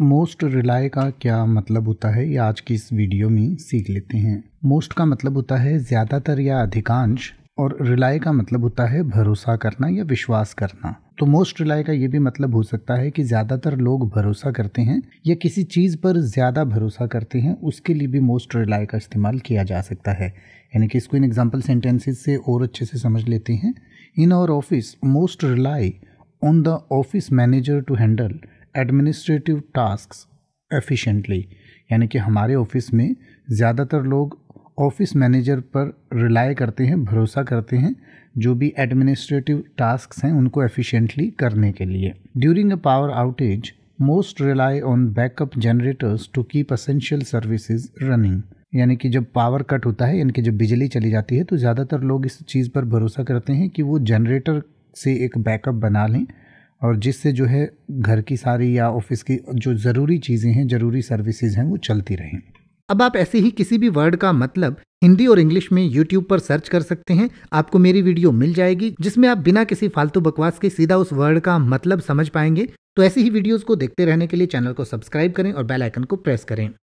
most rely का क्या मतलब होता है ये आज की इस वीडियो में सीख लेते हैं मोस्ट का मतलब होता है ज़्यादातर या अधिकांश और रिलाय का मतलब होता है भरोसा करना या विश्वास करना तो मोस्ट रिलाय का ये भी मतलब हो सकता है कि ज़्यादातर लोग भरोसा करते हैं या किसी चीज़ पर ज़्यादा भरोसा करते हैं उसके लिए भी मोस्ट रिलाय का इस्तेमाल किया जा सकता है यानी कि इसको इन एग्जाम्पल सेंटेंसेज से और अच्छे से समझ लेते हैं in our office most rely on the office manager to handle administrative task efficiently यानी कि हमारे ऑफिस में ज़्यादातर लोग ऑफिस मैनेजर पर रिलाई करते हैं भरोसा करते हैं जो भी एडमिनिस्ट्रेटिव टास्क हैं उनको एफिशिएंटली करने के लिए during a power outage most rely on backup generators to keep essential services running यानी कि जब पावर कट होता है यानी कि जब बिजली चली जाती है तो ज़्यादातर लोग इस चीज़ पर भरोसा करते हैं कि वो जनरेटर से एक बैकअप बना लें और जिससे जो है घर की सारी या ऑफिस की जो ज़रूरी चीज़ें हैं ज़रूरी सर्विसेज हैं वो चलती रहें अब आप ऐसे ही किसी भी वर्ड का मतलब हिंदी और इंग्लिश में यूट्यूब पर सर्च कर सकते हैं आपको मेरी वीडियो मिल जाएगी जिसमें आप बिना किसी फालतू बकवास के सीधा उस वर्ड का मतलब समझ पाएंगे तो ऐसी ही वीडियोस को देखते रहने के लिए चैनल को सब्सक्राइब करें और बेल आइकन को प्रेस करें